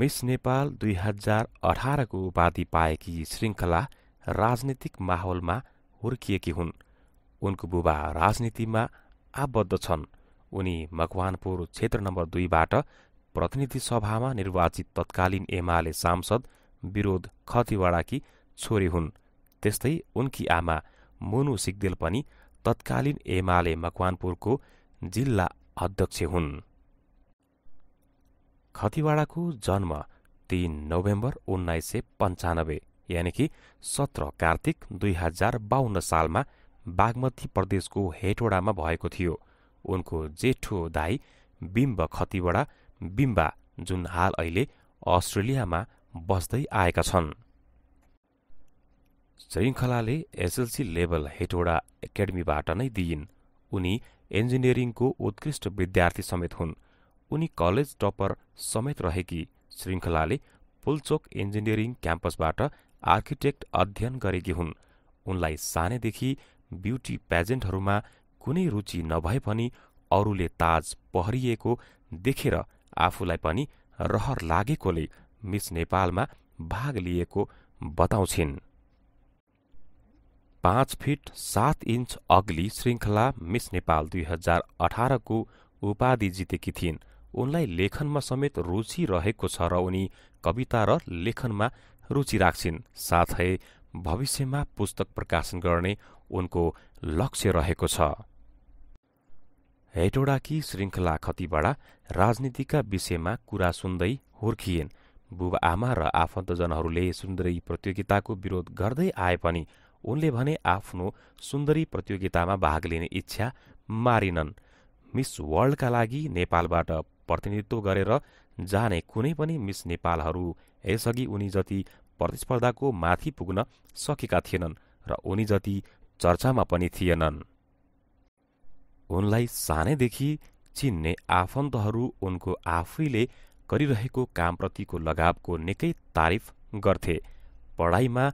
miss Nepal दुई हजार अठारको उपाधि पाएकी श्रृङ्खला राजनीतिक माहौलमा हुर्किएकी हुन् उनको बुबा राजनीतिमा आबद्ध छन् उनी मकवानपुर क्षेत्र नम्बर दुईबाट प्रतिनिधि सभामा निर्वाचित तत्कालीन एमाले सांसद विरोध खतिवाडाकी छोरी हुन् त्यस्तै उनकी आमा मुनु सिग्देल पनि तत्कालीन एमाले मकवानपुरको जिल्ला अध्यक्ष हुन् खतिवाडाको जन्म तीन नोभेम्बर उन्नाइस सय पन्चानब्बे यानि कि सत्र कार्तिक दुई हजार बाहन्न सालमा बागमती प्रदेशको हेटोडामा भएको थियो उनको जेठो दाई बिम्ब खतिवडा बिम्बा जुन हाल अहिले अस्ट्रेलियामा बस्दै आएका छन् श्रृङ्खलाले एसएलसी लेभल हेटोडा एकाडेमीबाट नै दिइन् उनी इन्जिनियरिङको उत्कृष्ट विद्यार्थी समेत हुन् उनी कलेज टपर समेत रहेकी श्रृङ्खलाले पुलचोक इन्जिनियरिङ क्याम्पसबाट आर्किटेक्ट अध्ययन गरेकी हुन् उनलाई सानैदेखि ब्युटी प्याजेन्टहरूमा कुनै रुचि नभए पनि अरूले ताज पहरिएको देखेर आफूलाई पनि रहर लागेकोले मिस नेपालमा भाग लिएको बताउँछिन् पाँच फिट सात इन्च अग्ली श्रृङ्खला मिस नेपाल दुई हजार अठारको उपाधि जितेकी थिइन् उनलाई लेखनमा समेत रुचि रहेको छ र उनी कविता र लेखनमा रुचि राख्छिन् साथै भविष्यमा पुस्तक प्रकाशन गर्ने उनको लक्ष्य रहेको छ हेटोडाकी श्रृङ्खला खतीबाट राजनीतिका विषयमा कुरा सुन्दै हुर्किएन् बुबा आमा र आफन्तजनहरूले सुन्दरी प्रतियोगिताको विरोध गर्दै आए पनि उनले भने आफ्नो सुन्दरी प्रतियोगितामा भाग लिने इच्छा मारिनन् मिस वर्ल्डका लागि नेपालबाट प्रतिनिधित्व गरेर जाने कुनै पनि मिस नेपालहरू यसअघि उनी जति प्रतिस्पर्धाको माथि पुग्न सकेका थिएनन् र उनी जति चर्चामा पनि थिएनन् उनलाई सानैदेखि चिन्ने आफन्तहरू उनको आफैले गरिरहेको कामप्रतिको लगावको निकै तारिफ गर्थे पढाइमा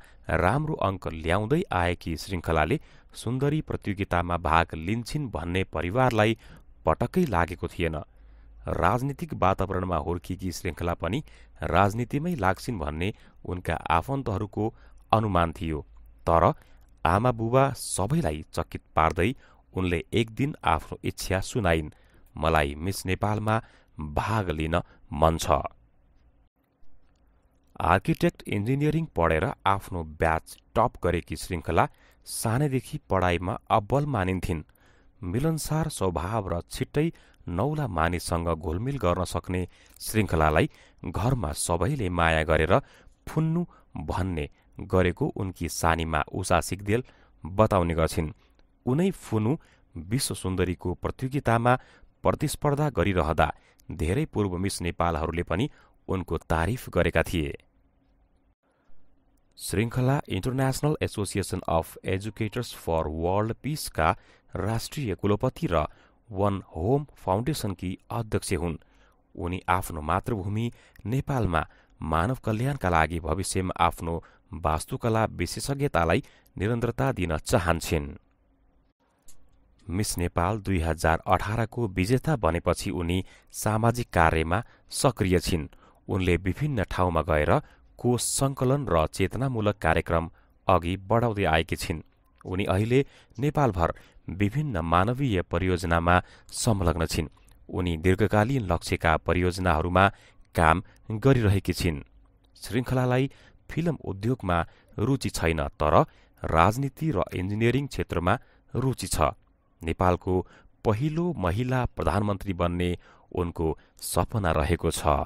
राम्रो अङ्क ल्याउँदै आएकी श्रृङ्खलाले सुन्दरी प्रतियोगितामा भाग लिन्छिन् भन्ने परिवारलाई पटक्कै लागेको थिएन राजनीतिक वातावरणमा हुर्किएकी श्रृङ्खला पनि राजनीतिमै लाग्छिन् भन्ने उनका आफन्तहरूको अनुमान थियो तर आमा बुबा सबैलाई चकित पार्दै उनले एक दिन आफ्नो इच्छा सुनाइन् मलाई मिस नेपालमा भाग लिन मन छ आर्किटेक्ट इन्जिनियरिङ पढेर आफ्नो ब्याच टप गरेकी श्रृङ्खला सानैदेखि पढाइमा अब्बल मानिन्थिन् मिलनसार स्वभाव र छिट्टै नौला मानिससँग घुलमिल गर्न सक्ने श्रृङ्खलालाई घरमा सबैले माया गरेर फुन्नु भन्ने गरेको उनकी सानीमा उषा सिग्देल बताउने गर्छिन् उनै फुनु विश्व सुन्दरीको प्रतियोगितामा प्रतिस्पर्धा गरिरहँदा धेरै पूर्व मिस नेपालहरूले पनि उनको तारिफ गरेका थिए Shrinkhala international association of educators for world पिसका राष्ट्रिय कुलपति र वन होम फाउन्डेसनकी अध्यक्ष हुन् उनी आफ्नो मातृभूमि नेपालमा मानव कल्याणका लागि भविष्यमा आफ्नो वास्तुकला विशेषज्ञतालाई निरन्तरता दिन चाहन्छिन् मिस नेपाल दुई हजार अठारको विजेता बनेपछि उनी सामाजिक कार्यमा सक्रिय छिन् उनले विभिन्न ठाउँमा गएर कोष सङ्कलन र चेतनामूलक कार्यक्रम अघि बढाउँदै आएकी छिन् उनी अहिले नेपालभर विभिन्न मानवीय परियोजनामा संलग्न छिन् उनी दीर्घकालीन लक्ष्यका परियोजनाहरूमा काम गरिरहेकी छिन् श्रृङ्खलालाई फिल्म उद्योगमा रुचि छैन तर राजनीति र इन्जिनियरिङ क्षेत्रमा रुचि छ नेपालको पहिलो महिला प्रधानमन्त्री बन्ने उनको सपना रहेको छ